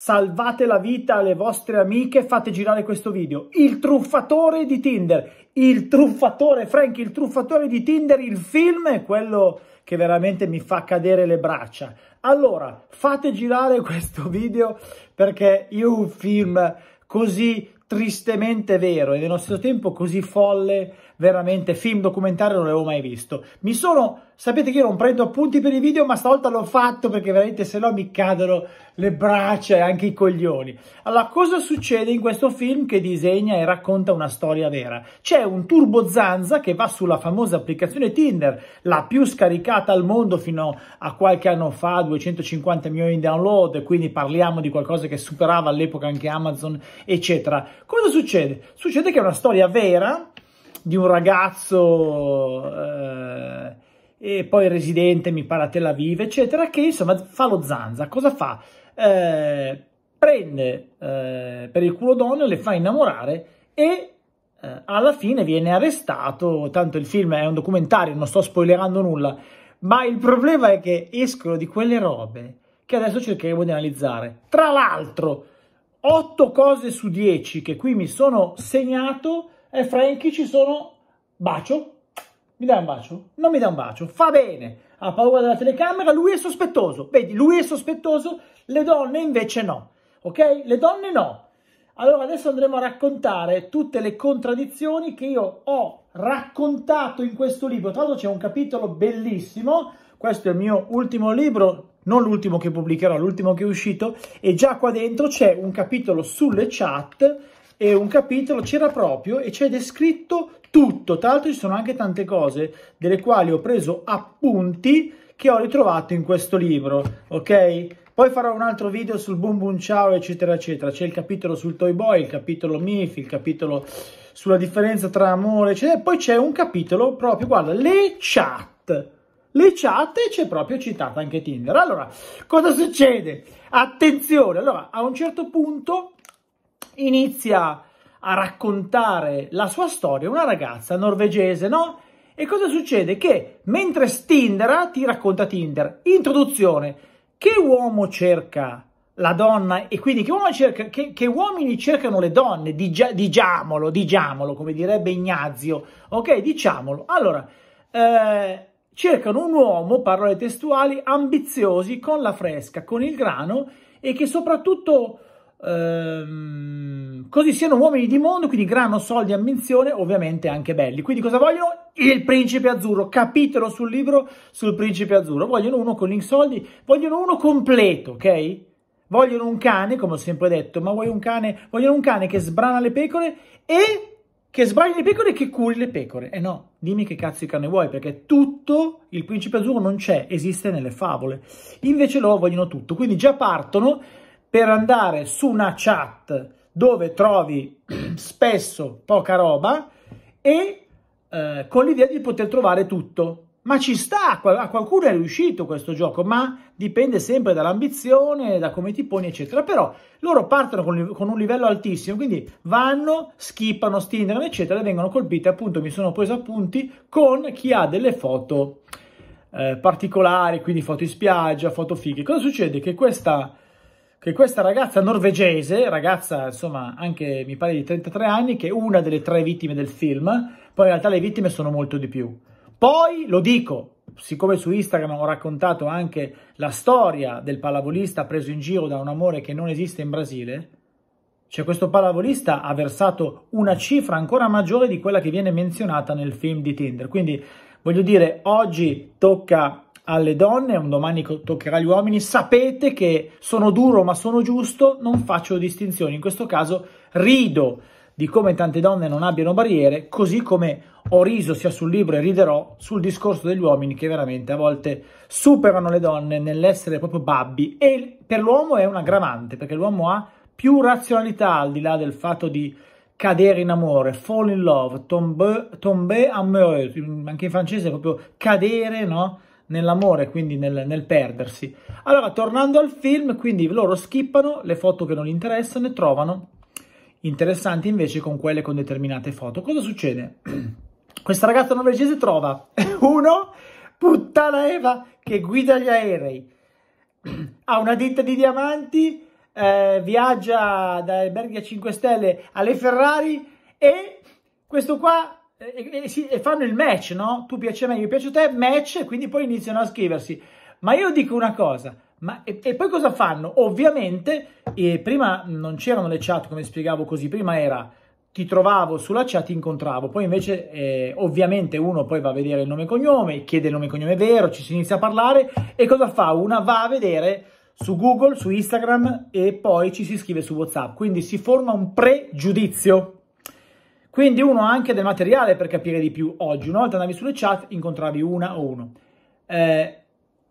Salvate la vita alle vostre amiche, fate girare questo video. Il truffatore di Tinder, il truffatore, Frank, il truffatore di Tinder, il film è quello che veramente mi fa cadere le braccia. Allora, fate girare questo video perché io un film così tristemente vero e nello stesso tempo così folle veramente film documentario non l'avevo mai visto. Mi sono, sapete che io non prendo appunti per i video, ma stavolta l'ho fatto perché veramente se no mi cadono le braccia e anche i coglioni. Allora, cosa succede in questo film che disegna e racconta una storia vera? C'è un turbo zanza che va sulla famosa applicazione Tinder, la più scaricata al mondo fino a qualche anno fa, 250 milioni di download, quindi parliamo di qualcosa che superava all'epoca anche Amazon, eccetera. Cosa succede? Succede che è una storia vera di un ragazzo eh, e poi residente, mi pare a Tel Aviv, eccetera, che insomma fa lo zanza. Cosa fa? Eh, prende eh, per il culo donne, le fa innamorare e eh, alla fine viene arrestato. Tanto il film è un documentario, non sto spoilerando nulla, ma il problema è che escono di quelle robe che adesso cercheremo di analizzare. Tra l'altro, 8 cose su 10 che qui mi sono segnato e Frankie ci sono bacio. Mi dai un bacio? Non mi dai un bacio. Fa bene. Ha paura della telecamera, lui è sospettoso. Vedi, lui è sospettoso, le donne invece no. Ok? Le donne no. Allora adesso andremo a raccontare tutte le contraddizioni che io ho raccontato in questo libro. Tra l'altro c'è un capitolo bellissimo, questo è il mio ultimo libro, non l'ultimo che pubblicherò, l'ultimo che è uscito, e già qua dentro c'è un capitolo sulle chat e un capitolo c'era proprio e c'è descritto tutto. Tra l'altro ci sono anche tante cose delle quali ho preso appunti che ho ritrovato in questo libro, ok? Poi farò un altro video sul Boom Boom Ciao, eccetera, eccetera. C'è il capitolo sul Toy Boy, il capitolo Mif, il capitolo sulla differenza tra amore, eccetera. Poi c'è un capitolo proprio, guarda, le chat. Le chat e c'è proprio citata anche Tinder. Allora, cosa succede? Attenzione, allora, a un certo punto inizia a raccontare la sua storia una ragazza norvegese, no? E cosa succede? Che mentre Tinder ti racconta Tinder, introduzione, che uomo cerca la donna e quindi che, uomo cerca, che, che uomini cercano le donne? Digia, diciamolo, diciamolo, come direbbe Ignazio, ok? Diciamolo. Allora, eh, cercano un uomo, parole testuali, ambiziosi, con la fresca, con il grano e che soprattutto Ehm, così siano uomini di mondo, quindi grano, soldi, ambizione, ovviamente anche belli. Quindi cosa vogliono? Il principe azzurro. Capitolo sul libro sul principe azzurro. Vogliono uno con i soldi, vogliono uno completo, ok? Vogliono un cane, come ho sempre detto, ma vuoi un cane? Vogliono un cane che sbrana le pecore e che sbagli le pecore e che curi le pecore. Eh no, dimmi che cazzo di cane vuoi, perché tutto il principe azzurro non c'è, esiste nelle favole. Invece loro vogliono tutto, quindi già partono per andare su una chat dove trovi spesso poca roba e eh, con l'idea di poter trovare tutto. Ma ci sta, a qualcuno è riuscito questo gioco, ma dipende sempre dall'ambizione, da come ti poni, eccetera. Però loro partono con, con un livello altissimo, quindi vanno, skippano, stindrano, eccetera, e vengono colpiti. appunto, mi sono preso appunti, con chi ha delle foto eh, particolari, quindi foto in spiaggia, foto fighe. Cosa succede? Che questa che questa ragazza norvegese, ragazza insomma anche mi pare di 33 anni, che è una delle tre vittime del film, poi in realtà le vittime sono molto di più. Poi lo dico, siccome su Instagram ho raccontato anche la storia del pallavolista preso in giro da un amore che non esiste in Brasile, cioè questo pallavolista ha versato una cifra ancora maggiore di quella che viene menzionata nel film di Tinder. Quindi voglio dire, oggi tocca alle donne, un domani toccherà agli uomini, sapete che sono duro ma sono giusto, non faccio distinzioni, in questo caso rido di come tante donne non abbiano barriere, così come ho riso sia sul libro e riderò sul discorso degli uomini che veramente a volte superano le donne nell'essere proprio babbi e per l'uomo è un aggravante perché l'uomo ha più razionalità al di là del fatto di cadere in amore, fall in love, tomber, tomber amoureux, anche in francese è proprio cadere, no? nell'amore, quindi nel, nel, perdersi. Allora, tornando al film, quindi loro skippano le foto che non interessano e trovano interessanti invece con quelle con determinate foto. Cosa succede? Questa ragazza norvegese trova uno, puttana Eva, che guida gli aerei, ha una ditta di diamanti, eh, viaggia dai alberghi a 5 stelle alle Ferrari e questo qua e, eh, e, eh, eh, e, fanno il match, no? Tu piace a me, io piace a te, match, e quindi poi iniziano a scriversi. Ma io dico una cosa, ma, e, e, poi cosa fanno? Ovviamente, eh, prima non c'erano le chat, come spiegavo così, prima era ti trovavo sulla chat, ti incontravo, poi invece eh, ovviamente uno poi va a vedere il nome e cognome, chiede il nome e cognome vero, ci si inizia a parlare e cosa fa? Una va a vedere su Google, su Instagram e poi ci si scrive su WhatsApp, quindi si forma un pregiudizio. Quindi uno ha anche del materiale per capire di più oggi. Una volta andavi sulle chat, incontravi una o uno. Eh,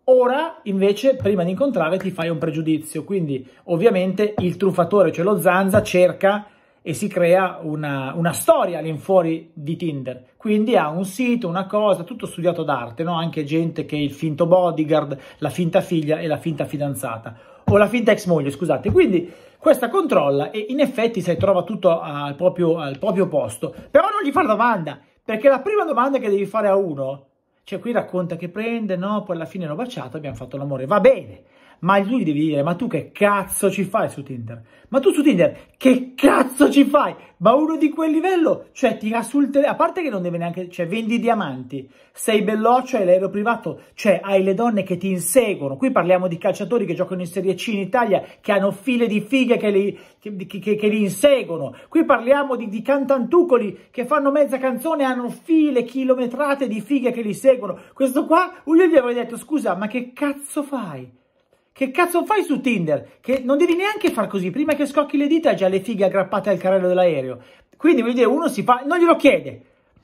ora, invece, prima di incontrare ti fai un pregiudizio. Quindi, ovviamente, il truffatore, cioè lo Zanza, cerca e si crea una, una storia all'infuori di Tinder. Quindi ha un sito, una cosa, tutto studiato d'arte, no? Anche gente che è il finto bodyguard, la finta figlia e la finta fidanzata o la finta ex moglie, scusate. Quindi questa controlla e in effetti se trova tutto al proprio, al proprio posto. Però non gli fa la domanda, perché la prima domanda che devi fare a uno, cioè qui racconta che prende, no, poi alla fine l'ho baciato, abbiamo fatto l'amore, va bene ma tu gli devi dire, ma tu che cazzo ci fai su Tinder? Ma tu su Tinder che cazzo ci fai? Ma uno di quel livello, cioè tira sul telefono, a parte che non deve neanche, cioè vendi diamanti, sei belloccio, hai l'aereo privato, cioè hai le donne che ti inseguono, qui parliamo di calciatori che giocano in Serie C in Italia, che hanno file di fighe che li, che, che, che li inseguono, qui parliamo di, di cantantucoli che fanno mezza canzone, hanno file chilometrate di fighe che li seguono, questo qua, io gli avevo detto, scusa, ma che cazzo fai? Che cazzo fai su Tinder? Che non devi neanche far così. Prima che scocchi le dita, già le fighe aggrappate al carrello dell'aereo. Quindi, vuol dire, uno si fa. Non glielo chiede.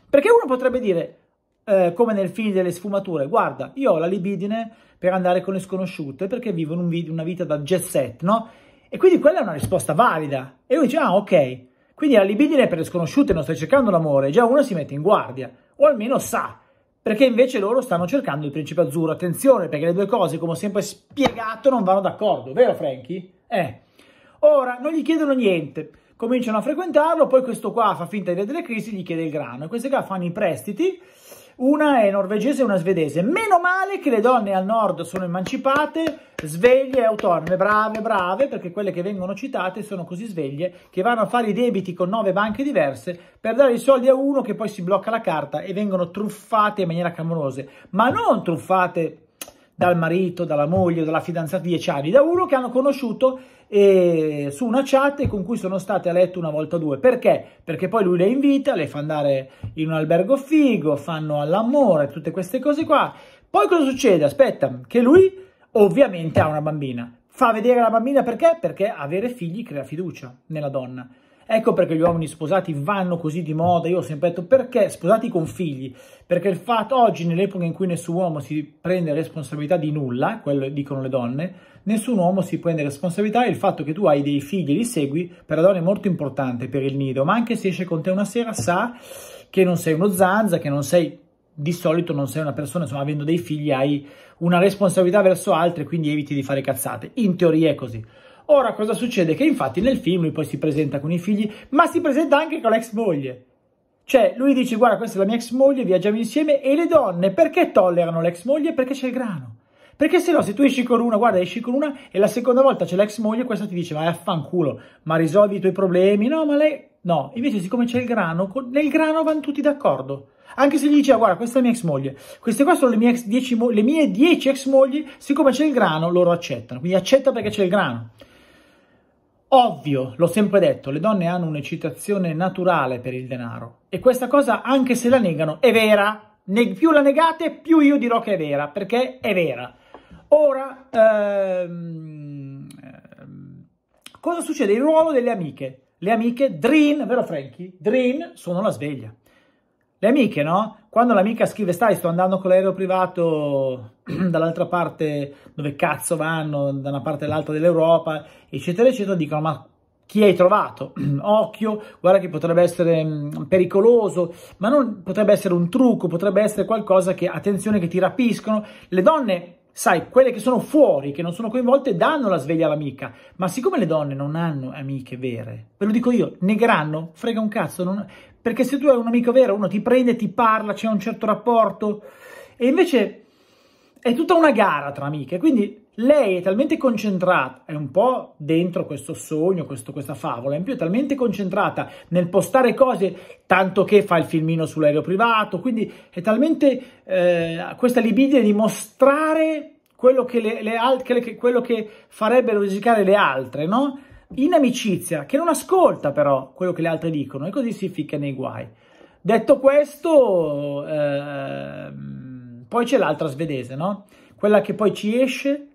Perché uno potrebbe dire, eh, come nel film delle sfumature, guarda, io ho la libidine per andare con le sconosciute perché vivono un vid una vita da jet set, no? E quindi quella è una risposta valida. E lui dice, ah, ok. Quindi la libidine è per le sconosciute, non stai cercando l'amore. Già uno si mette in guardia. O almeno sa perché invece loro stanno cercando il principe azzurro. Attenzione, perché le due cose, come ho sempre spiegato, non vanno d'accordo, vero Franky? Eh. Ora, non gli chiedono niente, cominciano a frequentarlo, poi questo qua fa finta di avere delle crisi, gli chiede il grano, e questi qua fanno i prestiti, una è norvegese e una svedese. Meno male che le donne al nord sono emancipate, sveglie e autonome, brave, brave, perché quelle che vengono citate sono così sveglie che vanno a fare i debiti con nove banche diverse per dare i soldi a uno che poi si blocca la carta e vengono truffate in maniera clamorosa, ma non truffate dal marito, dalla moglie, dalla fidanzata di 10 anni, da uno che hanno conosciuto eh, su una chat e con cui sono state a letto una volta o due. Perché? Perché poi lui le invita, le fa andare in un albergo figo, fanno all'amore, tutte queste cose qua. Poi cosa succede? Aspetta, che lui ovviamente ha una bambina. Fa vedere la bambina perché? Perché avere figli crea fiducia nella donna. Ecco perché gli uomini sposati vanno così di moda. Io ho sempre detto perché sposati con figli? Perché il fatto oggi, nell'epoca in cui nessun uomo si prende responsabilità di nulla, quello dicono le donne, nessun uomo si prende responsabilità e il fatto che tu hai dei figli e li segui per la donna è molto importante per il nido. Ma anche se esce con te una sera, sa che non sei uno zanza, che non sei di solito non sei una persona, insomma, avendo dei figli hai una responsabilità verso altri, quindi eviti di fare cazzate. In teoria è così. Ora cosa succede? Che infatti nel film lui poi si presenta con i figli, ma si presenta anche con l'ex moglie. Cioè, lui dice, guarda, questa è la mia ex moglie, viaggiamo insieme, e le donne perché tollerano l'ex moglie? Perché c'è il grano. Perché se no, se tu esci con una, guarda, esci con una, e la seconda volta c'è l'ex moglie, questa ti dice, vai affanculo, ma risolvi i tuoi problemi, no, ma lei... No, invece siccome c'è il grano, nel grano vanno tutti d'accordo. Anche se gli diceva, ah, guarda, questa è la mia ex moglie, queste qua sono le mie, dieci, le mie dieci ex mogli, siccome c'è il grano, loro accettano. Quindi accetta perché c'è il grano. Ovvio, l'ho sempre detto, le donne hanno un'eccitazione naturale per il denaro e questa cosa, anche se la negano, è vera. Ne più la negate, più io dirò che è vera, perché è vera. Ora, ehm, ehm cosa succede? Il ruolo delle amiche. Le amiche, Dream, vero Frankie? Dream, sono la sveglia. Le amiche, no? Quando l'amica scrive, stai, sto andando con l'aereo privato dall'altra parte, dove cazzo vanno, da una parte all'altra dell'Europa, eccetera, eccetera, dicono, ma chi hai trovato? Occhio, guarda che potrebbe essere pericoloso, ma non potrebbe essere un trucco, potrebbe essere qualcosa che, attenzione, che ti rapiscono. Le donne sai, quelle che sono fuori, che non sono coinvolte, danno la sveglia all'amica. Ma siccome le donne non hanno amiche vere, ve lo dico io, negheranno, frega un cazzo, non... Perché se tu hai un amico vero, uno ti prende, ti parla, c'è un certo rapporto. E invece è tutta una gara tra amiche. Quindi lei è talmente concentrata, è un po' dentro questo sogno, questo, questa favola, in più è talmente concentrata nel postare cose, tanto che fa il filmino sull'aereo privato, quindi è talmente eh, questa libidine di mostrare quello che, le, le, quello che farebbero risicare le altre, no? in amicizia, che non ascolta però quello che le altre dicono e così si ficca nei guai. Detto questo, eh, poi c'è l'altra svedese, no? Quella che poi ci esce,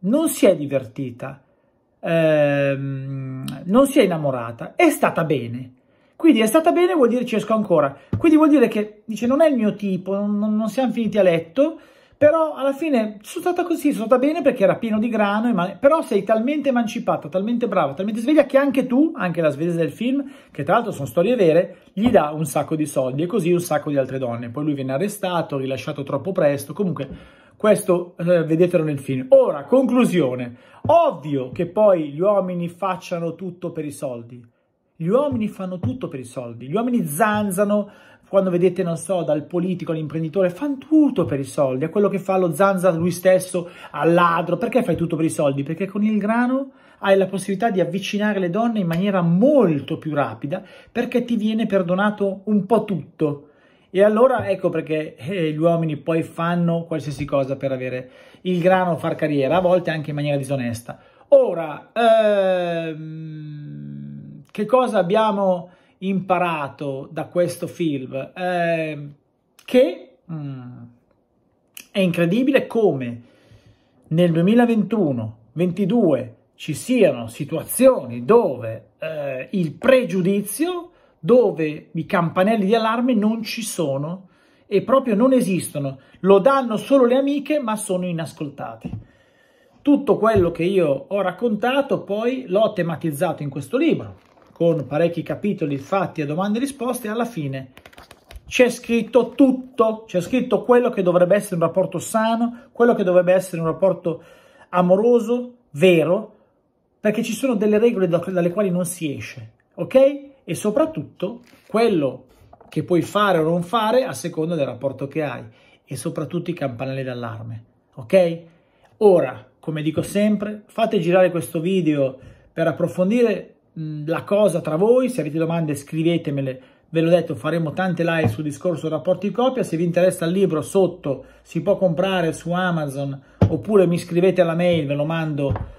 non si è divertita, eh, non si è innamorata, è stata bene. Quindi è stata bene vuol dire ci esco ancora. Quindi vuol dire che, dice, non è il mio tipo, non, non siamo finiti a letto, però alla fine sono stata così, sono stata bene perché era pieno di grano, però sei talmente emancipata, talmente brava, talmente sveglia che anche tu, anche la svedese del film, che tra l'altro sono storie vere, gli dà un sacco di soldi e così un sacco di altre donne. Poi lui viene arrestato, rilasciato troppo presto, comunque questo eh, vedetelo nel film. Ora, conclusione. Ovvio che poi gli uomini facciano tutto per i soldi. Gli uomini fanno tutto per i soldi. Gli uomini zanzano, quando vedete, non so, dal politico all'imprenditore, fanno tutto per i soldi, è quello che fa lo Zanza lui stesso al ladro, perché fai tutto per i soldi? Perché con il grano hai la possibilità di avvicinare le donne in maniera molto più rapida, perché ti viene perdonato un po' tutto. E allora ecco perché eh, gli uomini poi fanno qualsiasi cosa per avere il grano, far carriera, a volte anche in maniera disonesta. Ora, ehm, che cosa abbiamo imparato da questo film eh, che mm, è incredibile come nel 2021 22 ci siano situazioni dove eh, il pregiudizio, dove i campanelli di allarme non ci sono e proprio non esistono. Lo danno solo le amiche, ma sono inascoltati. Tutto quello che io ho raccontato poi l'ho tematizzato in questo libro con parecchi capitoli fatti a domande e risposte, alla fine c'è scritto tutto, c'è scritto quello che dovrebbe essere un rapporto sano, quello che dovrebbe essere un rapporto amoroso, vero, perché ci sono delle regole dalle quali non si esce, ok? E soprattutto quello che puoi fare o non fare a seconda del rapporto che hai e soprattutto i campanelli d'allarme, ok? Ora, come dico sempre, fate girare questo video per approfondire la cosa tra voi, se avete domande scrivetemele, ve l'ho detto faremo tante live sul discorso rapporti copia, se vi interessa il libro sotto si può comprare su Amazon oppure mi scrivete alla mail, ve lo mando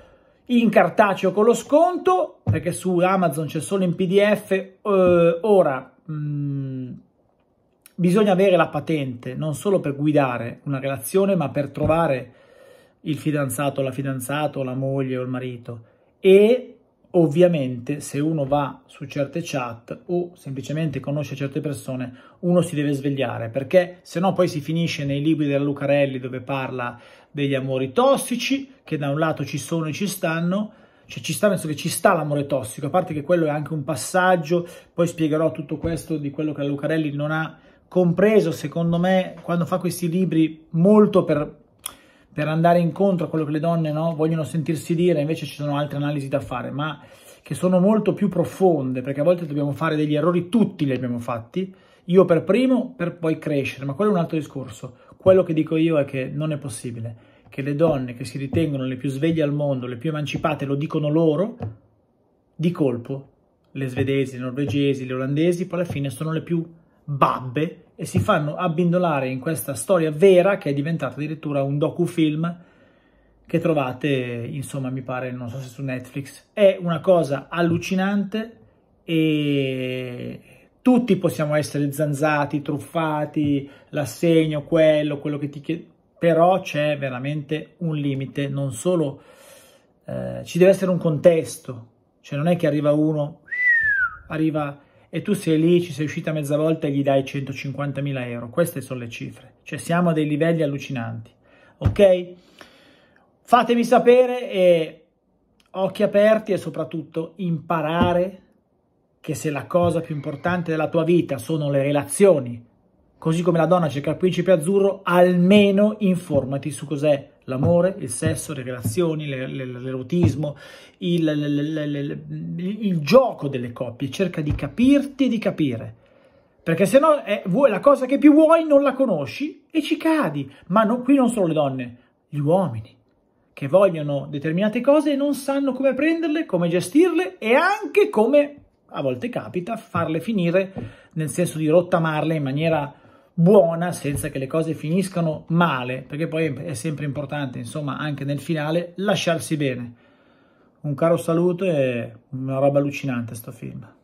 in cartaceo con lo sconto perché su Amazon c'è solo in PDF, eh, ora mh, bisogna avere la patente non solo per guidare una relazione ma per trovare il fidanzato, la fidanzata, la moglie o il marito e Ovviamente se uno va su certe chat o semplicemente conosce certe persone, uno si deve svegliare perché se no poi si finisce nei libri della Lucarelli dove parla degli amori tossici, che da un lato ci sono e ci stanno, cioè ci sta, penso che ci sta l'amore tossico, a parte che quello è anche un passaggio, poi spiegherò tutto questo di quello che la Lucarelli non ha compreso, secondo me, quando fa questi libri molto per per andare incontro a quello che le donne no, vogliono sentirsi dire, invece ci sono altre analisi da fare, ma che sono molto più profonde, perché a volte dobbiamo fare degli errori, tutti li abbiamo fatti, io per primo, per poi crescere, ma quello è un altro discorso. Quello che dico io è che non è possibile che le donne che si ritengono le più sveglie al mondo, le più emancipate, lo dicono loro, di colpo le svedesi, le norvegesi, le olandesi, poi alla fine sono le più babbe e si fanno abbindolare in questa storia vera che è diventata addirittura un docufilm che trovate, insomma, mi pare, non so se su Netflix. È una cosa allucinante e tutti possiamo essere zanzati, truffati, l'assegno, quello, quello che ti chiede, però c'è veramente un limite, non solo eh, ci deve essere un contesto, cioè non è che arriva uno, arriva e tu sei lì, ci sei uscita mezza volta e gli dai 150.000 euro. Queste sono le cifre. Cioè siamo a dei livelli allucinanti. Ok? Fatemi sapere e occhi aperti e soprattutto imparare che se la cosa più importante della tua vita sono le relazioni, così come la donna cerca il principe azzurro, almeno informati su cos'è l'amore, il sesso, le relazioni, l'erotismo, il, il, il, gioco delle coppie, cerca di capirti e di capire. Perché se no è, eh, vuoi, la cosa che più vuoi non la conosci e ci cadi. Ma non, qui non sono le donne, gli uomini che vogliono determinate cose e non sanno come prenderle, come gestirle e anche come, a volte capita, farle finire, nel senso di rottamarle in maniera buona senza che le cose finiscano male, perché poi è sempre importante, insomma, anche nel finale lasciarsi bene. Un caro saluto e una roba allucinante sto film.